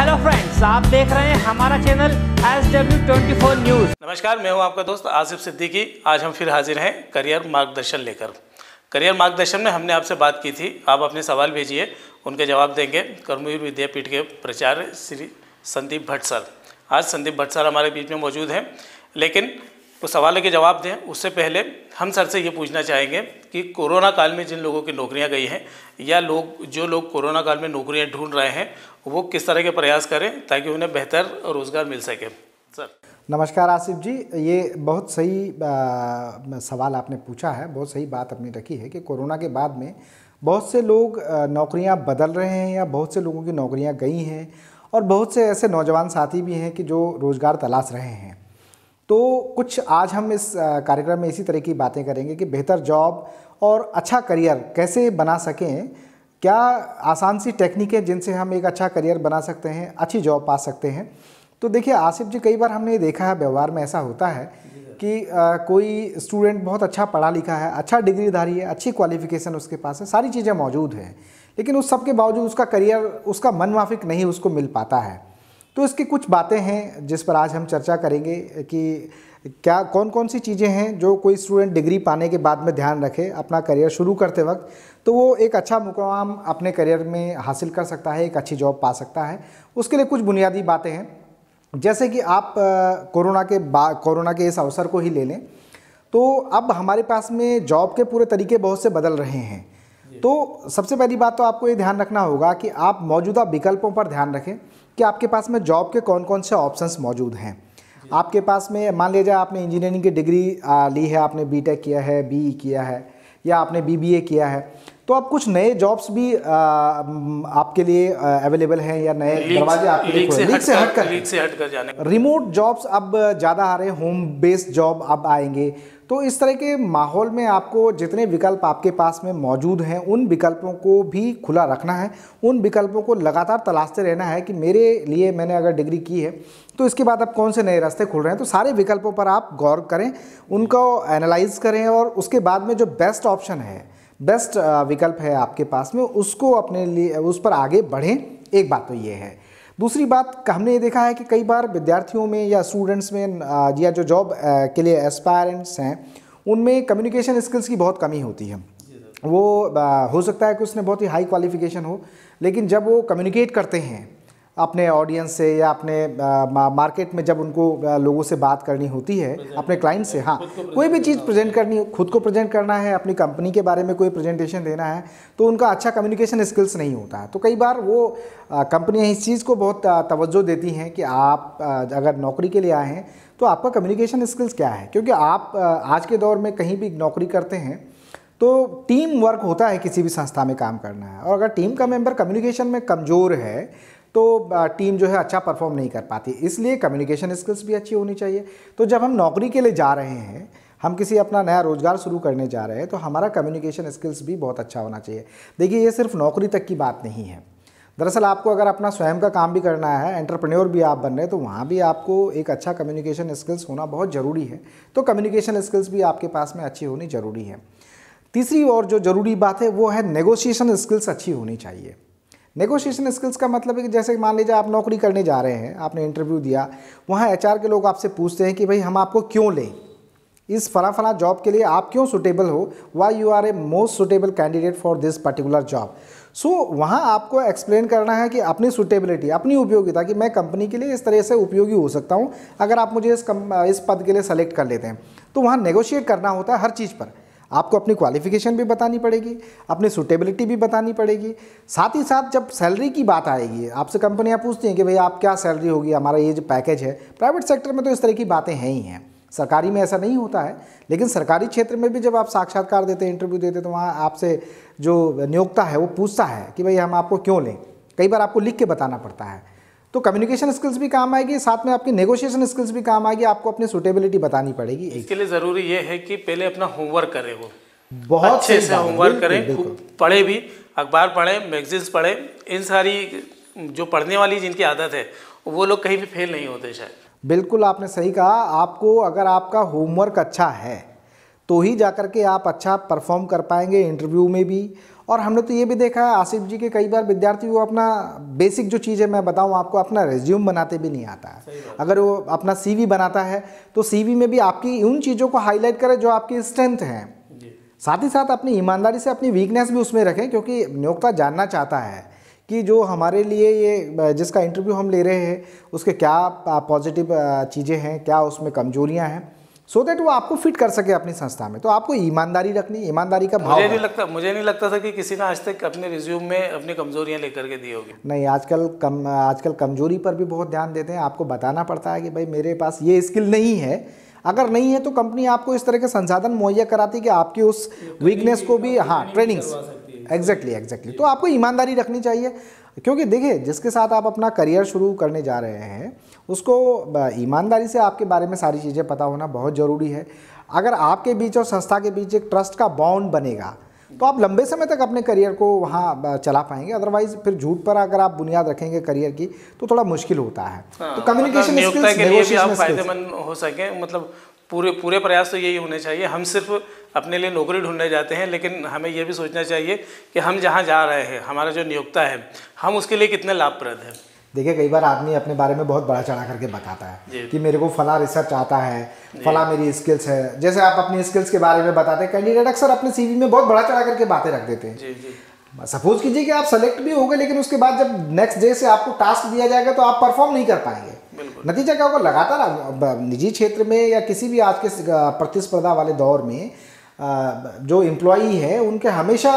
Hello friends आप देख रहे हैं हमारा channel S W twenty four news नमस्कार मैं हूं आपका दोस्त आसिफ सिद्दीकी आज हम फिर हाजिर हैं करियर मार्गदर्शन लेकर करियर मार्गदर्शन में हमने आपसे बात की थी आप अपने सवाल भेजिए उनके जवाब देंगे कर्मवीर विद्यापीठ के प्राचार्य श्री संदीप भट्ट सर आज संदीप भट्ट सर हमारे बीच में मौजूद हैं लेकिन वो सवालों के जवाब दें उससे पहले हम सर से ये पूछना चाहेंगे कि कोरोना काल में जिन लोगों की नौकरियां गई हैं या लोग जो लोग कोरोना काल में नौकरियां ढूंढ रहे हैं वो किस तरह के प्रयास करें ताकि उन्हें बेहतर रोज़गार मिल सके सर नमस्कार आसिफ जी ये बहुत सही आ, सवाल आपने पूछा है बहुत सही बात आपने रखी है कि कोरोना के बाद में बहुत से लोग नौकरियां बदल रहे हैं या बहुत से लोगों की नौकरियां गई हैं और बहुत से ऐसे नौजवान साथी भी हैं कि जो रोज़गार तलाश रहे हैं तो कुछ आज हम इस कार्यक्रम में इसी तरह की बातें करेंगे कि बेहतर जॉब और अच्छा करियर कैसे बना सकें क्या आसान सी टेक्निक है जिनसे हम एक अच्छा करियर बना सकते हैं अच्छी जॉब पा सकते हैं तो देखिए आसिफ जी कई बार हमने देखा है व्यवहार में ऐसा होता है कि आ, कोई स्टूडेंट बहुत अच्छा पढ़ा लिखा है अच्छा डिग्रीधारी है अच्छी क्वालिफिकेशन उसके पास है सारी चीज़ें मौजूद हैं लेकिन उस सब के बावजूद उसका करियर उसका मन माफिक नहीं उसको मिल पाता है तो इसकी कुछ बातें हैं जिस पर आज हम चर्चा करेंगे कि क्या कौन कौन सी चीज़ें हैं जो कोई स्टूडेंट डिग्री पाने के बाद में ध्यान रखे अपना करियर शुरू करते वक्त तो वो एक अच्छा मुकाम अपने करियर में हासिल कर सकता है एक अच्छी जॉब पा सकता है उसके लिए कुछ बुनियादी बातें हैं जैसे कि आप कोरोना के बा कोरोना के इस अवसर को ही ले लें तो अब हमारे पास में जॉब के पूरे तरीके बहुत से बदल रहे हैं तो सबसे पहली बात तो आपको ये ध्यान रखना होगा कि आप मौजूदा विकल्पों पर ध्यान रखें कि आपके पास में जॉब के कौन कौन से ऑप्शंस मौजूद हैं आपके पास में मान लीजिए आपने इंजीनियरिंग की डिग्री ली है आपने बी किया है बीई e किया है या आपने बीबीए किया है तो अब कुछ नए जॉब्स भी आ, आपके लिए अवेलेबल हैं या नए दरवाजे आपके लिए से हट, से हट कर, से हट कर जाने रिमोट जॉब्स अब ज़्यादा आ रहे होम बेस्ड जॉब अब आएंगे तो इस तरह के माहौल में आपको जितने विकल्प आपके पास में मौजूद हैं उन विकल्पों को भी खुला रखना है उन विकल्पों को लगातार तलाशते रहना है कि मेरे लिए मैंने अगर डिग्री की है तो इसके बाद अब कौन से नए रास्ते खुल रहे हैं तो सारे विकल्पों पर आप गौर करें उनको एनालाइज करें और उसके बाद में जो बेस्ट ऑप्शन है बेस्ट विकल्प है आपके पास में उसको अपने लिए उस पर आगे बढ़ें एक बात तो ये है दूसरी बात हमने ये देखा है कि कई बार विद्यार्थियों में या स्टूडेंट्स में या जो जॉब के लिए एस्पायरेंट्स हैं उनमें कम्युनिकेशन स्किल्स की बहुत कमी होती है वो हो सकता है कि उसने बहुत ही हाई क्वालिफिकेशन हो लेकिन जब वो कम्युनिकेट करते हैं अपने ऑडियंस से या अपने मार्केट में जब उनको लोगों से बात करनी होती है अपने क्लाइंट से हाँ कोई भी चीज़ प्रेजेंट करनी खुद को प्रेजेंट करना है अपनी कंपनी के बारे में कोई प्रेजेंटेशन देना है तो उनका अच्छा कम्युनिकेशन स्किल्स नहीं होता है तो कई बार वो कंपनियाँ इस चीज़ को बहुत तवज्जो देती हैं कि आप अगर नौकरी के लिए आए हैं तो आपका कम्युनिकेशन स्किल्स क्या है क्योंकि आप आज के दौर में कहीं भी नौकरी करते हैं तो टीम वर्क होता है किसी भी संस्था में काम करना है और अगर टीम का मेंबर कम्युनिकेशन में कमज़ोर है तो टीम जो है अच्छा परफॉर्म नहीं कर पाती इसलिए कम्युनिकेशन स्किल्स भी अच्छी होनी चाहिए तो जब हम नौकरी के लिए जा रहे हैं हम किसी अपना नया रोज़गार शुरू करने जा रहे हैं तो हमारा कम्युनिकेशन स्किल्स भी बहुत अच्छा होना चाहिए देखिए ये सिर्फ नौकरी तक की बात नहीं है दरअसल आपको अगर अपना स्वयं का काम भी करना है एंटरप्रेन्योर भी आप बन रहे हैं तो वहाँ भी आपको एक अच्छा कम्युनिकेशन स्किल्स होना बहुत ज़रूरी है तो कम्युनिकेशन स्किल्स भी आपके पास में अच्छी होनी ज़रूरी है तीसरी और जो ज़रूरी बात है वो है नेगोशिएशन स्किल्स अच्छी होनी चाहिए नेगोशिएशन स्किल्स का मतलब है कि जैसे मान लीजिए आप नौकरी करने जा रहे हैं आपने इंटरव्यू दिया वहाँ एच के लोग आपसे पूछते हैं कि भाई हम आपको क्यों लें इस फला फला जॉब के लिए आप क्यों सुटेबल हो why you are a most suitable candidate for this particular job so वहाँ आपको एक्सप्लेन करना है कि अपनी सुटेबिलिटी अपनी उपयोगिता कि मैं कंपनी के लिए इस तरह से उपयोगी हो सकता हूँ अगर आप मुझे इस कम, इस पद के लिए सेलेक्ट कर लेते हैं तो वहाँ नेगोशिएट करना होता है हर चीज़ पर आपको अपनी क्वालिफिकेशन भी बतानी पड़ेगी अपनी सुटेबिलिटी भी बतानी पड़ेगी साथ ही साथ जब सैलरी की बात आएगी आपसे कंपनियाँ पूछती हैं कि भाई आप क्या सैलरी होगी हमारा ये जो पैकेज है प्राइवेट सेक्टर में तो इस तरह की बातें हैं ही हैं सरकारी में ऐसा नहीं होता है लेकिन सरकारी क्षेत्र में भी जब आप साक्षात्कार देते हैं इंटरव्यू देते हैं तो वहाँ आपसे जो नियोक्ता है वो पूछता है कि भाई हम आपको क्यों लें कई बार आपको लिख के बताना पड़ता है तो कम्युनिकेशन स्किल्स भी काम आएगी साथ में आपकी नेगोशिएशन स्किल्स भी काम आएगी आपको अपनी सुटेबिलिटी बतानी पड़ेगी इसके लिए ज़रूरी ये है कि पहले अपना होमवर्क करें वो बहुत अच्छे से होमवर्क करें पढ़े भी अखबार पढ़ें मैगजीन्स पढ़ें इन सारी जो पढ़ने वाली जिनकी आदत है वो लोग कहीं भी फेल नहीं होते शायद बिल्कुल आपने सही कहा आपको अगर आपका होमवर्क अच्छा है तो ही जा करके के आप अच्छा परफॉर्म कर पाएंगे इंटरव्यू में भी और हमने तो ये भी देखा है आसिफ जी के कई बार विद्यार्थी वो अपना बेसिक जो चीज़ है मैं बताऊँ आपको अपना रेज्यूम बनाते भी नहीं आता है अगर वो अपना सी बनाता है तो सी में भी आपकी उन चीज़ों को हाईलाइट करें जो आपकी स्ट्रेंथ हैं साथ ही साथ अपनी ईमानदारी से अपनी वीकनेस भी उसमें रखें क्योंकि नियोक्ता जानना चाहता है कि जो हमारे लिए ये जिसका इंटरव्यू हम ले रहे हैं उसके क्या पॉजिटिव चीज़ें हैं क्या उसमें कमजोरियां हैं सो देट वो आपको फिट कर सके अपनी संस्था में तो आपको ईमानदारी रखनी ईमानदारी का भाव मुझे नहीं लगता मुझे नहीं लगता था कि किसी ने आज तक अपने रिज्यूम में अपनी कमजोरियां लेकर के दी होगी नहीं आजकल कम आजकल कमजोरी पर भी बहुत ध्यान देते हैं आपको बताना पड़ता है कि भाई मेरे पास ये स्किल नहीं है अगर नहीं है तो कंपनी आपको इस तरह के संसाधन मुहैया कराती कि आपकी उस वीकनेस को भी हाँ ट्रेनिंग्स एग्जैक्टली एग्जैक्टली तो आपको ईमानदारी रखनी चाहिए क्योंकि देखिए जिसके साथ आप अपना करियर शुरू करने जा रहे हैं उसको ईमानदारी से आपके बारे में सारी चीज़ें पता होना बहुत ज़रूरी है अगर आपके बीच और संस्था के बीच एक ट्रस्ट का बॉन्ड बनेगा तो आप लंबे समय तक अपने करियर को वहाँ चला पाएंगे अदरवाइज फिर झूठ पर अगर आप बुनियाद रखेंगे करियर की तो थोड़ा मुश्किल होता है तो हाँ, तो कम्युनिकेशन स्किल्स फायदेमंद हो सके मतलब पूरे पूरे प्रयास तो यही होने चाहिए हम सिर्फ अपने लिए नौकरी ढूंढने जाते हैं लेकिन हमें यह भी सोचना चाहिए कि हम जहाँ जा रहे हैं हमारा जो नियोक्ता है हम उसके लिए कितने लाभप्रद हैं देखिए कई बार आदमी अपने बारे में बहुत बड़ा चढ़ा करके बताता है कि मेरे को फला रिसर्च आता है फला मेरी स्किल्स है जैसे आप अपनी स्किल्स के बारे में बताते हैं कैंडिडेट अक्सर अपने सीवी में बहुत बड़ा चढ़ा करके बातें रख देते हैं सपोज कीजिए कि आप सेलेक्ट भी हो गए लेकिन उसके बाद जब नेक्स्ट डे से आपको टास्क दिया जाएगा तो आप परफॉर्म नहीं कर पाएंगे नतीजा क्या होगा लगातार निजी क्षेत्र में या किसी भी आज के प्रतिस्पर्धा वाले दौर में जो इम्प्लॉई है उनके हमेशा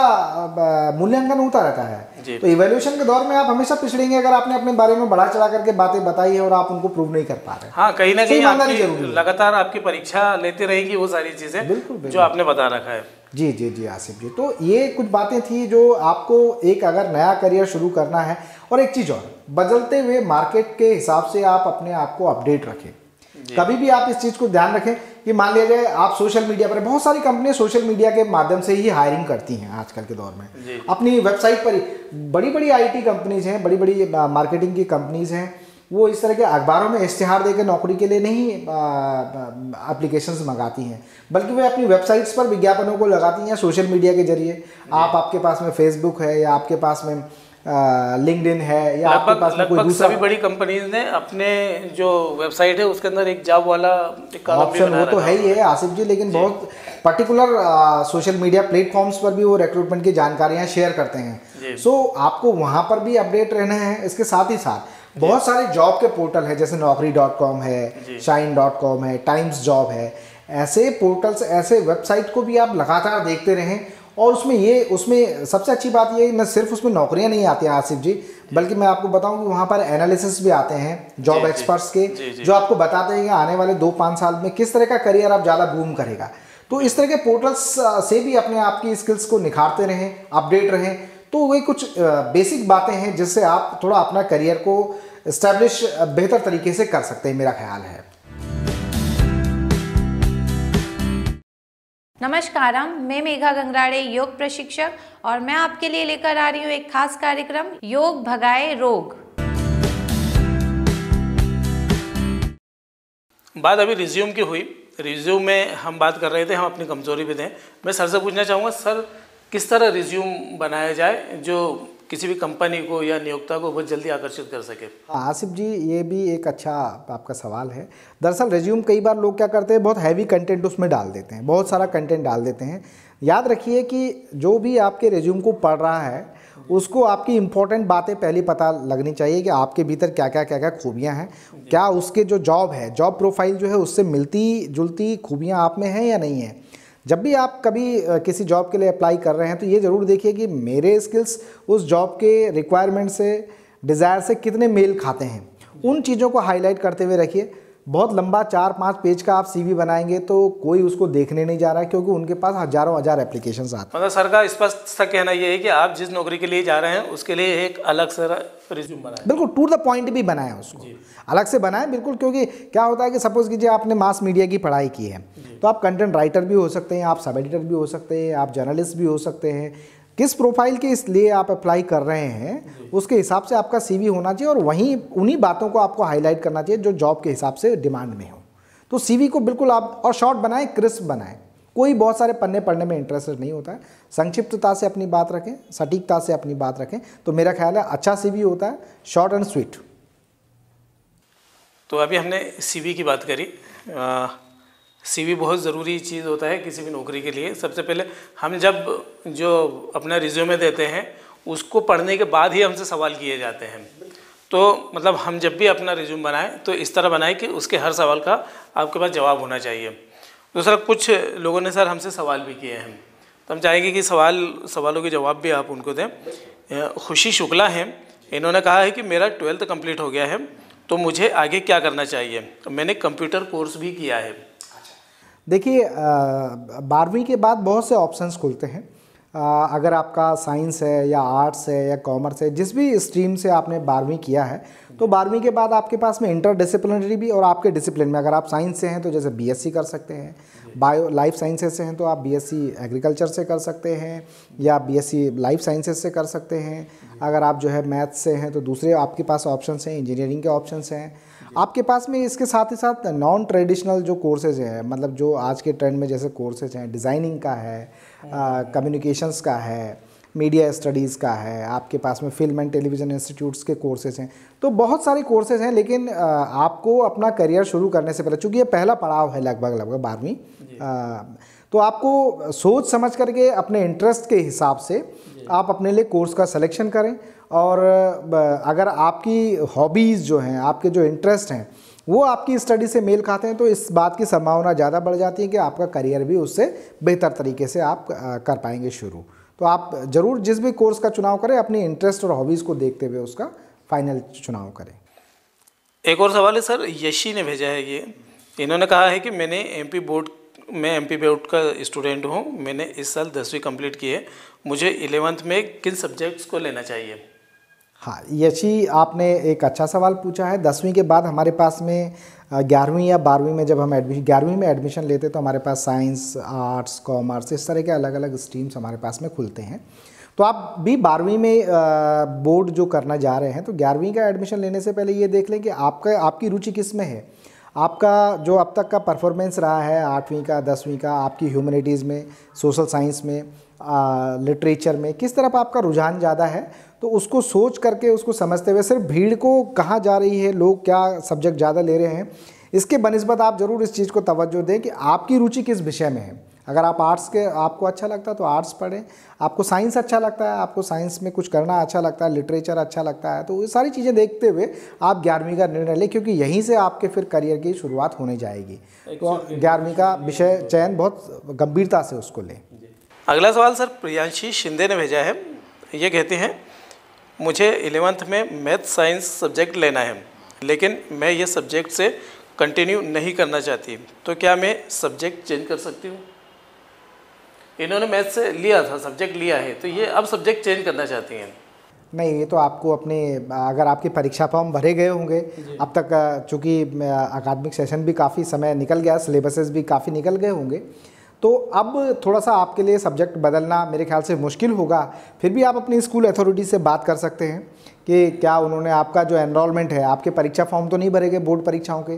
मूल्यांकन होता रहता है तो इवेल्यूशन के दौर में आप हमेशा पिछड़ेंगे अगर आपने अपने बारे में बढ़ा चढ़ा करके बातें बताई है और आप उनको प्रूव नहीं कर पा रहे हाँ कहीं ना कहीं आपकी लगातार आपकी परीक्षा लेते रहेगी वो सारी चीज़ें बिल्कुल जो आपने बता रखा है जी जी जी आसिफ जी तो ये कुछ बातें थी जो आपको एक अगर नया करियर शुरू करना है और एक चीज़ और बदलते हुए मार्केट के हिसाब से आप अपने आप को अपडेट रखें कभी भी आप इस चीज़ को ध्यान रखें कि मान लिया जाए आप सोशल मीडिया पर बहुत सारी कंपनियां सोशल मीडिया के माध्यम से ही हायरिंग करती हैं आजकल के दौर में अपनी वेबसाइट पर ही बड़ी बड़ी आईटी कंपनीज हैं बड़ी बड़ी मार्केटिंग की कंपनीज हैं वो इस तरह के अखबारों में दे देकर नौकरी के लिए नहीं एप्लीकेशंस मंगाती हैं बल्कि वे अपनी वेबसाइट्स पर विज्ञापनों को लगाती हैं सोशल मीडिया के जरिए आप आपके पास में फेसबुक है या आपके पास में लिंक्डइन है या आपके पास कोई दूसरा सभी बड़ी कंपनीज ने अपने जो वेबसाइट है उसके अंदर एक जॉब वाला ऑप्शन वो तो है ही है आसिफ जी लेकिन जी। बहुत पर्टिकुलर सोशल मीडिया प्लेटफॉर्म्स पर भी वो रिक्रूटमेंट की जानकारियां शेयर करते हैं सो आपको वहां पर भी अपडेट रहना है इसके साथ ही साथ बहुत सारे जॉब के पोर्टल है जैसे नौकरी डॉट कॉम है शाइन डॉट कॉम है टाइम्स जॉब है ऐसे पोर्टल्स ऐसे वेबसाइट को भी आप लगातार देखते रहें और उसमें ये उसमें सबसे अच्छी बात ये न सिर्फ उसमें नौकरियां नहीं आती हैं आसिफ जी बल्कि मैं आपको बताऊं कि वहाँ पर एनालिसिस भी आते हैं जॉब एक्सपर्ट्स के जी, जी, जो आपको बताते हैं कि आने वाले दो पाँच साल में किस तरह का करियर आप ज़्यादा बूम करेगा तो इस तरह के पोर्टल्स से भी अपने आपकी स्किल्स को निखारते रहें अपडेट रहें तो वही कुछ बेसिक बातें हैं जिससे आप थोड़ा अपना करियर को इस्टेब्लिश बेहतर तरीके से कर सकते हैं मेरा ख्याल है नमस्कार मैं मेघा गंगराड़े योग प्रशिक्षक और मैं आपके लिए लेकर आ रही हूँ एक खास कार्यक्रम योग भगाए रोग बात अभी रिज्यूम की हुई रिज्यूम में हम बात कर रहे थे हम अपनी कमजोरी भी दें मैं सर से पूछना चाहूंगा सर किस तरह रिज्यूम बनाया जाए जो किसी भी कंपनी को या नियोक्ता को बहुत जल्दी आकर्षित कर सके हाँ आसिफ जी ये भी एक अच्छा आपका सवाल है दरअसल रेज्यूम कई बार लोग क्या करते हैं बहुत हैवी कंटेंट उसमें डाल देते हैं बहुत सारा कंटेंट डाल देते हैं याद रखिए कि जो भी आपके रेज्यूम को पढ़ रहा है उसको आपकी इंपॉर्टेंट बातें पहले पता लगनी चाहिए कि आपके भीतर क्या क्या क्या क्या खूबियाँ हैं क्या उसके जो जॉब है जॉब प्रोफाइल जो है उससे मिलती जुलती खूबियाँ आप में हैं या नहीं है जब भी आप कभी किसी जॉब के लिए अप्लाई कर रहे हैं तो ये ज़रूर देखिए कि मेरे स्किल्स उस जॉब के रिक्वायरमेंट से डिज़ायर से कितने मेल खाते हैं उन चीज़ों को हाईलाइट करते हुए रखिए बहुत लंबा चार पाँच पेज का आप सीवी बनाएंगे तो कोई उसको देखने नहीं जा रहा है क्योंकि उनके पास हजारों हजार एप्लीकेशन आते हैं मतलब सर का स्पष्ट सा कहना यह है कि आप जिस नौकरी के लिए जा रहे हैं उसके लिए एक अलग से रिज्यूम बनाए बिल्कुल टू द पॉइंट भी बनाएं उसको अलग से बनाएं बिल्कुल क्योंकि क्या होता है कि सपोज कीजिए आपने मास मीडिया की पढ़ाई की है तो आप कंटेंट राइटर भी हो सकते हैं आप सब एडिटर भी हो सकते हैं आप जर्नलिस्ट भी हो सकते हैं किस प्रोफाइल के इसलिए आप अप्लाई कर रहे हैं उसके हिसाब से आपका सीवी होना चाहिए और वहीं उन्हीं बातों को आपको हाईलाइट करना चाहिए जो जॉब के हिसाब से डिमांड में हो तो सीवी को बिल्कुल आप और शॉर्ट बनाएं क्रिस्प बनाएं कोई बहुत सारे पन्ने पढ़ने में इंटरेस्टेड नहीं होता है संक्षिप्तता से अपनी बात रखें सटीकता से अपनी बात रखें तो मेरा ख्याल है अच्छा सीवी होता है शॉर्ट एंड स्वीट तो अभी हमने सीवी की बात करी सीवी बहुत ज़रूरी चीज़ होता है किसी भी नौकरी के लिए सबसे पहले हम जब जो अपना रिज्यूमे देते हैं उसको पढ़ने के बाद ही हमसे सवाल किए जाते हैं तो मतलब हम जब भी अपना रिज्यूम बनाएं तो इस तरह बनाएं कि उसके हर सवाल का आपके पास जवाब होना चाहिए दूसरा कुछ लोगों ने सर हमसे सवाल भी किए हैं तो हम चाहेंगे कि सवाल सवालों के जवाब भी आप उनको दें खुशी शुक्ला हैं इन्होंने कहा है कि मेरा ट्वेल्थ कम्प्लीट हो गया है तो मुझे आगे क्या करना चाहिए तो मैंने कंप्यूटर कोर्स भी किया है देखिए बारहवीं के बाद बहुत से ऑप्शंस खुलते हैं आ, अगर आपका साइंस है या आर्ट्स है या कॉमर्स है जिस भी स्ट्रीम से आपने बारहवीं किया है तो बारहवीं के बाद आपके पास में इंटर डिसिप्लिनरी भी और आपके डिसिप्लिन में अगर आप साइंस से हैं तो जैसे बीएससी कर सकते हैं बायो लाइफ साइंसेज से हैं तो आप बीएससी एग्रीकल्चर से कर सकते हैं या बीएससी लाइफ साइंसेज से कर सकते हैं अगर आप जो है मैथ्स से हैं तो दूसरे आपके पास ऑप्शन हैं इंजीनियरिंग के ऑप्शन हैं हाँ। आपके पास में इसके साथ ही साथ नॉन ट्रेडिशनल जो कोर्सेज हैं मतलब जो आज के ट्रेंड में जैसे कोर्सेज हैं डिज़ाइनिंग का है कम्युनिकेशंस हाँ। का है मीडिया स्टडीज़ का है आपके पास में फिल्म एंड टेलीविज़न इंस्टीट्यूट्स के कोर्सेज हैं तो बहुत सारे कोर्सेज हैं लेकिन आपको अपना करियर शुरू करने से पहले चूँकि ये पहला पड़ाव है लगभग लगभग बारहवीं तो आपको सोच समझ करके अपने इंटरेस्ट के हिसाब से आप अपने लिए कोर्स का सिलेक्शन करें और अगर आपकी हॉबीज़ जो हैं आपके जो इंटरेस्ट हैं वो आपकी स्टडी से मेल खाते हैं तो इस बात की संभावना ज़्यादा बढ़ जाती है कि आपका करियर भी उससे बेहतर तरीके से आप कर पाएंगे शुरू तो आप ज़रूर जिस भी कोर्स का चुनाव करें अपने इंटरेस्ट और हॉबीज़ को देखते हुए उसका फाइनल चुनाव करें एक और सवाल है सर यशी ने भेजा है ये इन्होंने कहा है कि मैंने एमपी बोर्ड मैं एम पी बेउट का स्टूडेंट हूँ मैंने इस साल दसवीं कंप्लीट की है मुझे इलेवंथ में किन सब्जेक्ट्स को लेना चाहिए हाँ यशी आपने एक अच्छा सवाल पूछा है दसवीं के बाद हमारे पास में ग्यारहवीं या बारहवीं में जब हम एडमिशन ग्यारहवीं में एडमिशन लेते तो हमारे पास साइंस आर्ट्स कॉमर्स इस तरह के अलग अलग स्ट्रीम्स हमारे पास में खुलते हैं तो आप भी बारहवीं में बोर्ड जो करना जा रहे हैं तो ग्यारहवीं का एडमिशन लेने से पहले ये देख लें कि आपका आपकी रुचि किस में है आपका जो अब तक का परफॉर्मेंस रहा है आठवीं का दसवीं का आपकी ह्यूमनिटीज़ में सोशल साइंस में लिटरेचर में किस तरफ आपका रुझान ज़्यादा है तो उसको सोच करके उसको समझते हुए सिर्फ भीड़ को कहाँ जा रही है लोग क्या सब्जेक्ट ज़्यादा ले रहे हैं इसके बनस्बत आप ज़रूर इस चीज़ को तवज्जो दें कि आपकी रुचि किस विषय में है अगर आप आर्ट्स के आपको अच्छा लगता है तो आर्ट्स पढ़ें आपको साइंस अच्छा लगता है आपको साइंस में कुछ करना अच्छा लगता है लिटरेचर अच्छा लगता है तो ये सारी चीज़ें देखते हुए आप ग्यारहवीं का निर्णय लें क्योंकि यहीं से आपके फिर करियर की शुरुआत होने जाएगी तो ग्यारहवीं का विषय चयन बहुत गंभीरता से उसको लें अगला सवाल सर प्रियांशी शिंदे ने भेजा है ये कहते हैं मुझे एलेवंथ में मैथ साइंस सब्जेक्ट लेना है लेकिन मैं ये सब्जेक्ट से कंटिन्यू नहीं करना चाहती तो क्या मैं सब्जेक्ट चेंज कर सकती हूँ इन्होंने मैथ से लिया था सब्जेक्ट लिया है तो ये अब सब्जेक्ट चेंज करना चाहती हैं नहीं ये तो आपको अपने अगर आपके परीक्षा फॉर्म भरे गए होंगे अब तक चूँकि अकादमिक सेशन भी काफ़ी समय निकल गया सिलेबसेस भी काफ़ी निकल गए होंगे तो अब थोड़ा सा आपके लिए सब्जेक्ट बदलना मेरे ख्याल से मुश्किल होगा फिर भी आप अपनी स्कूल अथॉरिटी से बात कर सकते हैं कि क्या उन्होंने आपका जो एनरोलमेंट है आपके परीक्षा फॉर्म तो नहीं भरे गए बोर्ड परीक्षाओं के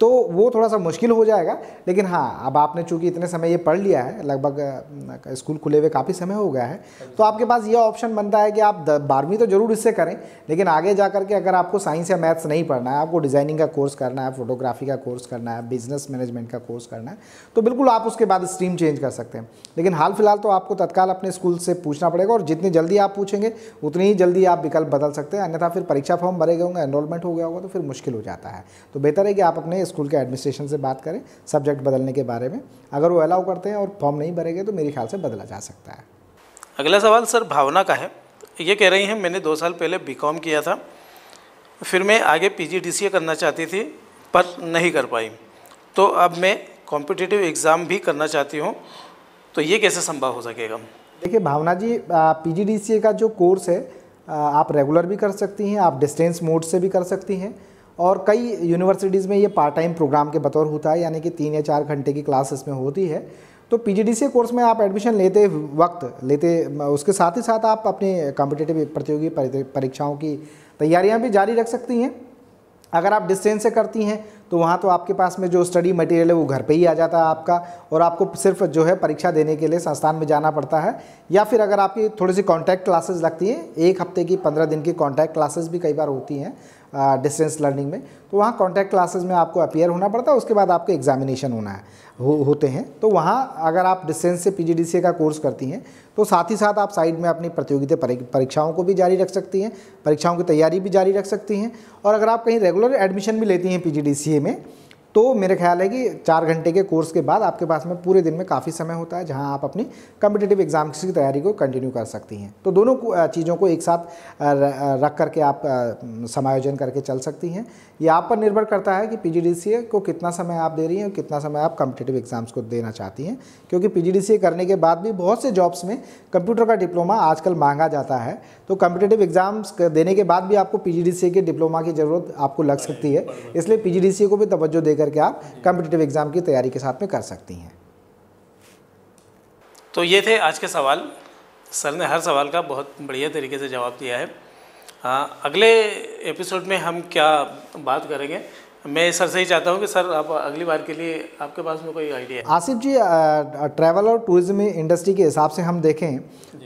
तो वो थोड़ा सा मुश्किल हो जाएगा लेकिन हाँ अब आपने चूंकि इतने समय ये पढ़ लिया है लगभग स्कूल खुले हुए काफ़ी समय हो गया है तो आपके पास ये ऑप्शन बनता है कि आप बारहवीं तो ज़रूर इससे करें लेकिन आगे जा करके अगर आपको साइंस या मैथ्स नहीं पढ़ना है आपको डिज़ाइनिंग का कोर्स करना है फोटोग्राफी का कोर्स करना है बिजनेस मैनेजमेंट का कोर्स करना है तो बिल्कुल आप उसके बाद स्ट्रीम चेंज कर सकते हैं लेकिन हाल फिलहाल तो आपको तत्काल अपने स्कूल से पूछना पड़ेगा और जितनी जल्दी आप पूछेंगे उतनी ही जल्दी आप विकल्प बदल सकते हैं अन्यथा फिर परीक्षा फॉर्म भरे गए होंगे एनरोलमेंट हो गया होगा तो फिर मुश्किल हो जाता है तो बेहतर है कि आप अपने स्कूल के एडमिनिस्ट्रेशन से बात करें सब्जेक्ट बदलने के बारे में अगर वो अलाउ करते हैं और फॉर्म नहीं भरेंगे तो मेरे ख्याल से बदला जा सकता है अगला सवाल सर भावना का है ये कह रही हैं मैंने दो साल पहले बी किया था फिर मैं आगे पी करना चाहती थी पर नहीं कर पाई तो अब मैं कॉम्पिटिटिव एग्ज़ाम भी करना चाहती हूँ तो ये कैसे संभव हो सकेगा देखिए भावना जी पी का जो कोर्स है आप रेगुलर भी कर सकती हैं आप डिस्टेंस मोड से भी कर सकती हैं और कई यूनिवर्सिटीज़ में ये पार्ट टाइम प्रोग्राम के बतौर होता है यानी कि तीन या चार घंटे की क्लास इसमें होती है तो पीजीडीसीए कोर्स में आप एडमिशन लेते वक्त लेते उसके साथ ही साथ आप अपने कॉम्पिटेटिव प्रतियोगी परीक्षाओं की तैयारियां भी जारी रख सकती हैं अगर आप डिस्टेंस से करती हैं तो वहाँ तो आपके पास में जो स्टडी मटेरियल है वो घर पे ही आ जाता है आपका और आपको सिर्फ जो है परीक्षा देने के लिए संस्थान में जाना पड़ता है या फिर अगर आपकी थोड़ी सी कॉन्टैक्ट क्लासेस लगती हैं एक हफ्ते की पंद्रह दिन की कॉन्टैक्ट क्लासेस भी कई बार होती हैं डिस्टेंस लर्निंग में तो वहाँ कॉन्टैक्ट क्लासेस में आपको अपियर होना पड़ता है उसके बाद आपके एग्जामिनेशन होना है हो, होते हैं तो वहाँ अगर आप डिस्टेंस से पी का कोर्स करती हैं तो साथ ही साथ आप साइड में अपनी प्रतियोगिता परीक्षाओं को भी जारी रख सकती हैं परीक्षाओं की तैयारी भी जारी रख सकती हैं और अगर आप कहीं रेगुलर एडमिशन भी लेती हैं पी में तो मेरे ख्याल है कि चार घंटे के कोर्स के बाद आपके पास में पूरे दिन में काफ़ी समय होता है जहाँ आप अपनी कम्पिटेटिव एग्जाम्स की तैयारी को कंटिन्यू कर सकती हैं तो दोनों चीज़ों को एक साथ रख करके आप समायोजन करके चल सकती हैं ये आप पर निर्भर करता है कि पी को कितना समय आप दे रही हैं और कितना समय आप कम्पिटेटिव एग्जाम्स को देना चाहती हैं क्योंकि पी करने के बाद भी बहुत से जॉब्स में कंप्यूटर का डिप्लोमा आजकल मांगा जाता है तो कम्पिटेटिव एग्ज़ाम्स देने के बाद भी आपको पी के डिप्लोमा की ज़रूरत आपको लग सकती है इसलिए पी को भी तवज्जो देकर करके आप कम्पिटिटिव एग्ज़ाम की तैयारी के साथ में कर सकती हैं तो ये थे आज के सवाल सर ने हर सवाल का बहुत बढ़िया तरीके से जवाब दिया है आ, अगले एपिसोड में हम क्या बात करेंगे मैं सर से ही चाहता हूँ कि सर आप अगली बार के लिए आपके पास में कोई आइडिया है आसिफ जी ट्रैवल और टूरिज्म इंडस्ट्री के हिसाब से हम देखें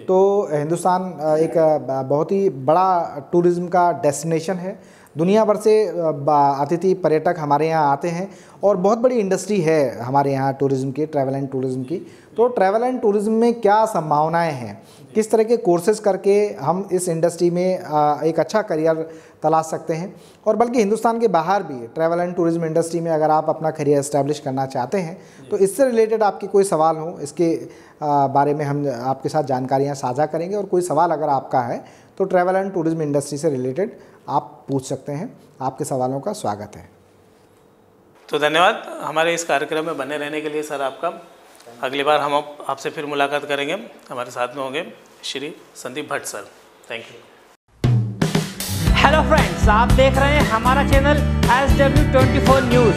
तो हिंदुस्तान एक बहुत ही बड़ा टूरिज्म का डेस्टिनेशन है दुनिया भर से अतिथि पर्यटक हमारे यहाँ आते हैं और बहुत बड़ी इंडस्ट्री है हमारे यहाँ टूरिज़्म की ट्रैवल एंड टूरिज़्म की तो ट्रैवल एंड टूरिज़्म में क्या संभावनाएं हैं किस तरह के कोर्सेज करके हम इस इंडस्ट्री में एक अच्छा करियर तलाश सकते हैं और बल्कि हिंदुस्तान के बाहर भी ट्रैवल एंड टूरिज़्म इंडस्ट्री में अगर आप अपना करियर इस्टेब्लिश करना चाहते हैं तो इससे रिलेटेड आपके कोई सवाल हो इसके बारे में हम आपके साथ जानकारियाँ साझा करेंगे और कोई सवाल अगर आपका है तो ट्रैवल एंड टूरिज़्म इंडस्ट्री से रिलेटेड आप पूछ सकते हैं आपके सवालों का स्वागत है तो धन्यवाद हमारे इस कार्यक्रम में बने रहने के लिए सर आपका अगली बार हम आपसे फिर मुलाकात करेंगे हमारे साथ में होंगे Shri Sandeep Bhatt sir thank you hello friends आप देख रहे हैं हमारा channel S W twenty four news